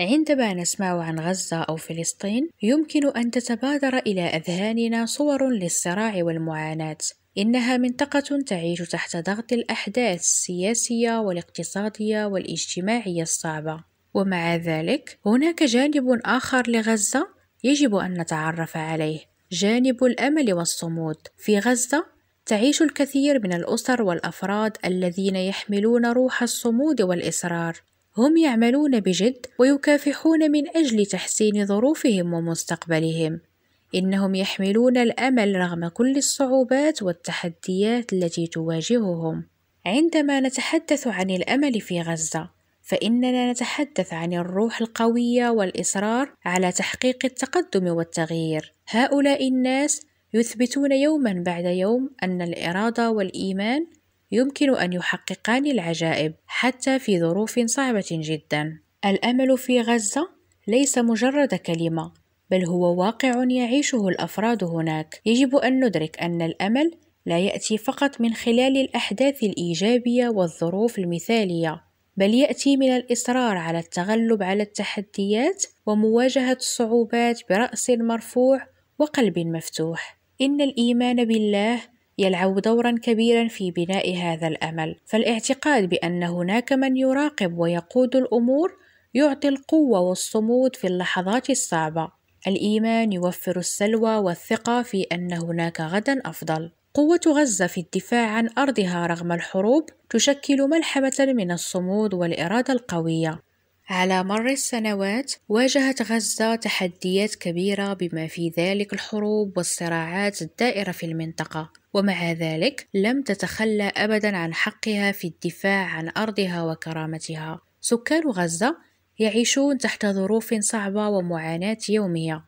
عندما نسمع عن غزة أو فلسطين يمكن أن تتبادر إلى أذهاننا صور للصراع والمعاناة إنها منطقة تعيش تحت ضغط الأحداث السياسية والاقتصادية والاجتماعية الصعبة ومع ذلك هناك جانب آخر لغزة يجب أن نتعرف عليه جانب الأمل والصمود في غزة تعيش الكثير من الأسر والأفراد الذين يحملون روح الصمود والإصرار هم يعملون بجد ويكافحون من أجل تحسين ظروفهم ومستقبلهم إنهم يحملون الأمل رغم كل الصعوبات والتحديات التي تواجههم عندما نتحدث عن الأمل في غزة فإننا نتحدث عن الروح القوية والإصرار على تحقيق التقدم والتغيير هؤلاء الناس يثبتون يوما بعد يوم أن الإرادة والإيمان يمكن أن يحققان العجائب حتى في ظروف صعبة جدا. الأمل في غزة ليس مجرد كلمة، بل هو واقع يعيشه الأفراد هناك. يجب أن ندرك أن الأمل لا يأتي فقط من خلال الأحداث الإيجابية والظروف المثالية، بل يأتي من الإصرار على التغلب على التحديات ومواجهة الصعوبات برأس مرفوع وقلب مفتوح. إن الإيمان بالله يلعب دورا كبيرا في بناء هذا الامل فالاعتقاد بان هناك من يراقب ويقود الامور يعطي القوه والصمود في اللحظات الصعبه الايمان يوفر السلوى والثقه في ان هناك غدا افضل قوة غزة في الدفاع عن أرضها رغم الحروب تشكل ملحمة من الصمود والإرادة القوية، على مر السنوات واجهت غزة تحديات كبيرة بما في ذلك الحروب والصراعات الدائرة في المنطقة ومع ذلك لم تتخلى أبدا عن حقها في الدفاع عن أرضها وكرامتها سكان غزة يعيشون تحت ظروف صعبة ومعاناة يومية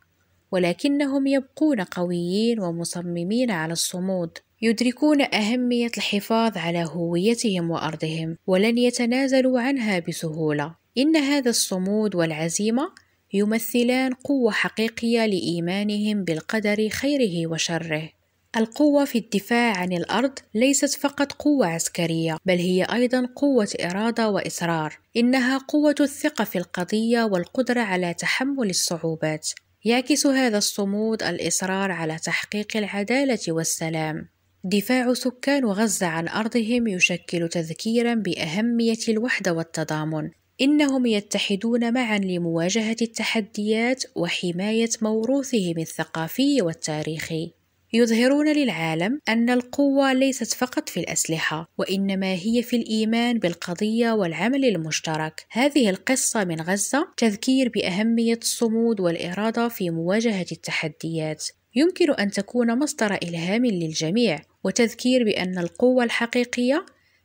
ولكنهم يبقون قويين ومصممين على الصمود يدركون أهمية الحفاظ على هويتهم وأرضهم ولن يتنازلوا عنها بسهولة إن هذا الصمود والعزيمة يمثلان قوة حقيقية لإيمانهم بالقدر خيره وشره. القوة في الدفاع عن الأرض ليست فقط قوة عسكرية، بل هي أيضًا قوة إرادة وإصرار. إنها قوة الثقة في القضية والقدرة على تحمل الصعوبات. يعكس هذا الصمود الإصرار على تحقيق العدالة والسلام. دفاع سكان غزة عن أرضهم يشكل تذكيرًا بأهمية الوحدة والتضامن، إنهم يتحدون معا لمواجهة التحديات وحماية موروثهم الثقافي والتاريخي يظهرون للعالم أن القوة ليست فقط في الأسلحة، وإنما هي في الإيمان بالقضية والعمل المشترك. هذه القصة من غزة تذكير بأهمية الصمود والإرادة في مواجهة التحديات. يمكن أن تكون مصدر إلهام للجميع، وتذكير بأن القوة الحقيقية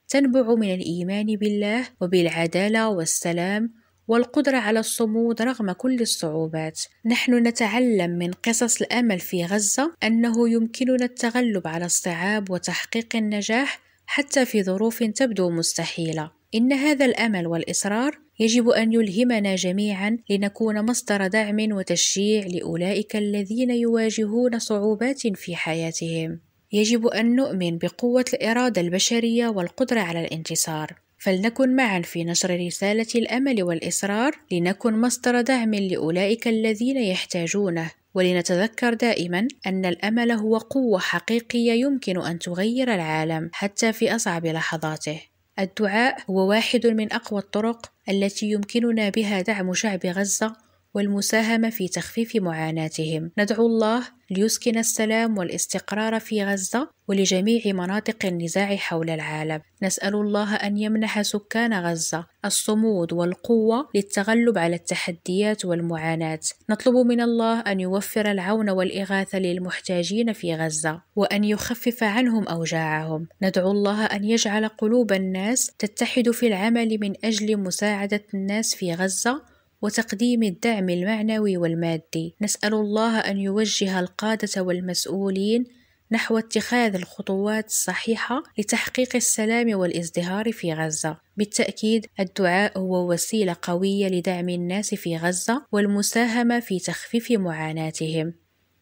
تنبع من الإيمان بالله وبالعدالة والسلام والقدرة على الصمود رغم كل الصعوبات. نحن نتعلم من قصص الأمل في غزة أنه يمكننا التغلب على الصعاب وتحقيق النجاح حتى في ظروف تبدو مستحيلة. إن هذا الأمل والإصرار يجب أن يلهمنا جميعا لنكون مصدر دعم وتشجيع لأولئك الذين يواجهون صعوبات في حياتهم. يجب أن نؤمن بقوة الإرادة البشرية والقدرة على الانتصار، فلنكن معا في نشر رسالة الأمل والإصرار لنكن مصدر دعم لأولئك الذين يحتاجونه، ولنتذكر دائما أن الأمل هو قوة حقيقية يمكن أن تغير العالم حتى في أصعب لحظاته. الدعاء هو واحد من أقوى الطرق التي يمكننا بها دعم شعب غزة والمساهمة في تخفيف معاناتهم ندعو الله ليسكن السلام والاستقرار في غزة ولجميع مناطق النزاع حول العالم نسأل الله أن يمنح سكان غزة الصمود والقوة للتغلب على التحديات والمعاناة نطلب من الله أن يوفر العون والإغاثة للمحتاجين في غزة وأن يخفف عنهم أوجاعهم ندعو الله أن يجعل قلوب الناس تتحد في العمل من أجل مساعدة الناس في غزة وتقديم الدعم المعنوي والمادي نسأل الله أن يوجه القادة والمسؤولين نحو اتخاذ الخطوات الصحيحة لتحقيق السلام والازدهار في غزة. بالتأكيد الدعاء هو وسيلة قوية لدعم الناس في غزة والمساهمة في تخفيف معاناتهم.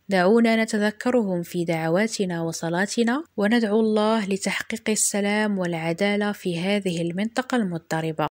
دعونا نتذكرهم في دعواتنا وصلاتنا وندعو الله لتحقيق السلام والعدالة في هذه المنطقة المضطربة.